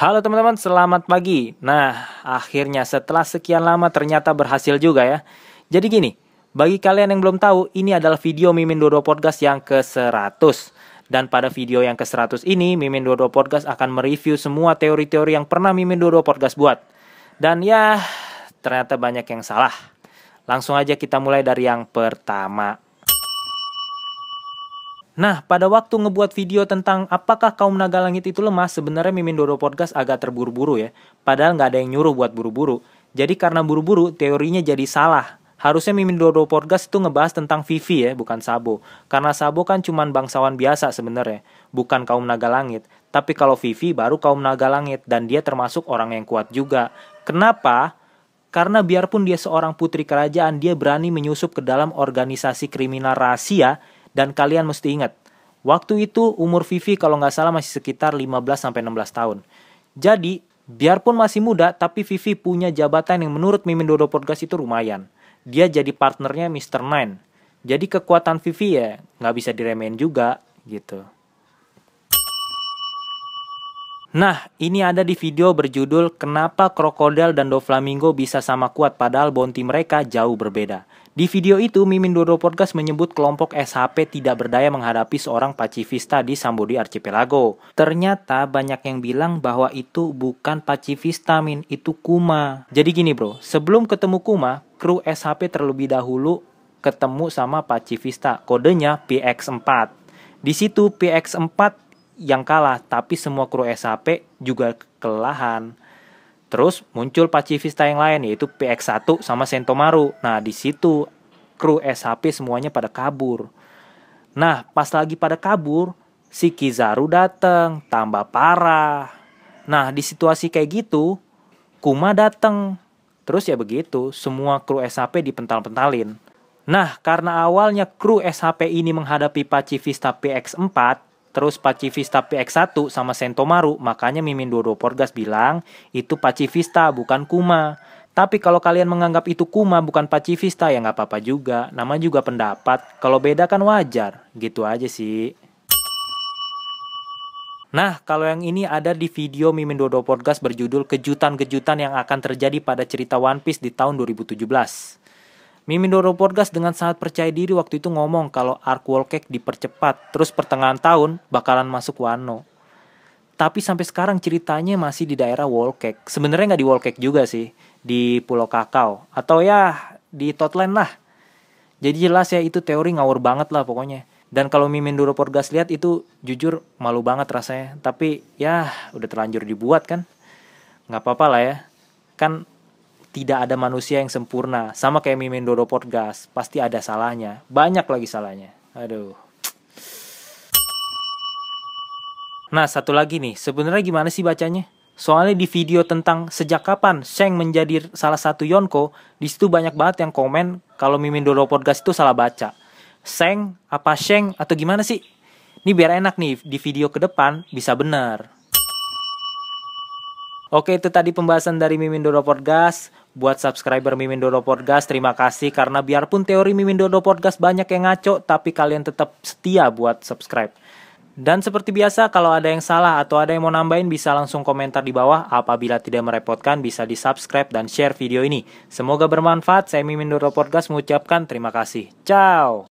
Halo teman-teman, selamat pagi. Nah, akhirnya setelah sekian lama ternyata berhasil juga ya. Jadi gini, bagi kalian yang belum tahu, ini adalah video Mimin Dodo Podcast yang ke-100. Dan pada video yang ke-100 ini, Mimin Dodo Podcast akan mereview semua teori-teori yang pernah Mimin Dodo Podcast buat. Dan ya, ternyata banyak yang salah. Langsung aja kita mulai dari yang pertama. Nah, pada waktu ngebuat video tentang apakah kaum naga langit itu lemah, sebenarnya Mimin Dodo Podcast agak terburu-buru ya. Padahal nggak ada yang nyuruh buat buru-buru. Jadi karena buru-buru, teorinya jadi salah. Harusnya Mimin Dodo Podcast itu ngebahas tentang Vivi ya, bukan Sabo. Karena Sabo kan cuman bangsawan biasa sebenarnya, bukan kaum naga langit. Tapi kalau Vivi baru kaum naga langit dan dia termasuk orang yang kuat juga. Kenapa? Karena biarpun dia seorang putri kerajaan, dia berani menyusup ke dalam organisasi kriminal rahasia dan kalian mesti ingat, waktu itu umur Vivi kalau nggak salah masih sekitar 15-16 tahun. Jadi, biarpun masih muda, tapi Vivi punya jabatan yang menurut Mimin Dodo Podcast itu lumayan. Dia jadi partnernya Mr. Nine. Jadi kekuatan Vivi ya nggak bisa diremehin juga gitu. Nah, ini ada di video berjudul Kenapa Krokodil dan Doflamingo bisa sama kuat padahal bounty mereka jauh berbeda. Di video itu, Mimin Dodo Podcast menyebut kelompok SHP tidak berdaya menghadapi seorang pacifista di Sambodi Archipelago. Ternyata banyak yang bilang bahwa itu bukan pacifista, Min, itu Kuma. Jadi gini bro, sebelum ketemu Kuma, kru SHP terlebih dahulu ketemu sama pacifista, kodenya PX4. Di situ PX4 yang kalah, tapi semua kru SHP juga kelahan. Terus muncul pacifista yang lain yaitu PX1 sama Sentomaru. Nah, di situ kru SHP semuanya pada kabur. Nah, pas lagi pada kabur, si Kizaru datang, tambah parah. Nah, di situasi kayak gitu, Kuma datang. Terus ya begitu, semua kru SHP dipental-pentalin. Nah, karena awalnya kru SHP ini menghadapi pacifista PX4, terus Pacifista PX1 sama Sentomaru, makanya Mimin Dodo Porgas bilang itu Pacifista bukan Kuma. Tapi kalau kalian menganggap itu Kuma bukan Pacifista ya nggak apa-apa juga, nama juga pendapat, kalau beda kan wajar, gitu aja sih. Nah, kalau yang ini ada di video Mimin Dodo Podcast berjudul Kejutan-kejutan yang akan terjadi pada cerita One Piece di tahun 2017. Mimin Doro Podcast dengan sangat percaya diri waktu itu ngomong kalau Ark Cake dipercepat, terus pertengahan tahun bakalan masuk Wano. Tapi sampai sekarang ceritanya masih di daerah Cake. Sebenarnya nggak di Cake juga sih, di Pulau Kakao atau ya di Totland lah. Jadi jelas ya itu teori ngawur banget lah pokoknya. Dan kalau Mimin Doro Podcast lihat itu jujur malu banget rasanya. Tapi ya udah terlanjur dibuat kan. Nggak apa-apa lah ya. Kan tidak ada manusia yang sempurna. Sama kayak Mimin Dodo Podcast, pasti ada salahnya. Banyak lagi salahnya. Aduh. Nah, satu lagi nih, sebenarnya gimana sih bacanya? Soalnya di video tentang sejak kapan Seng menjadi salah satu Yonko, di situ banyak banget yang komen kalau Mimin Dodo Podcast itu salah baca. Seng apa Seng atau gimana sih? Ini biar enak nih di video ke depan bisa benar. Oke, itu tadi pembahasan dari Mimin Dodo Podcast. Buat subscriber Mimin Dodo Podcast, terima kasih karena biarpun teori Mimin Dodo Podcast banyak yang ngaco, tapi kalian tetap setia buat subscribe. Dan seperti biasa, kalau ada yang salah atau ada yang mau nambahin bisa langsung komentar di bawah. Apabila tidak merepotkan, bisa di-subscribe dan share video ini. Semoga bermanfaat. Saya Mimin Dodo Podcast mengucapkan terima kasih. Ciao!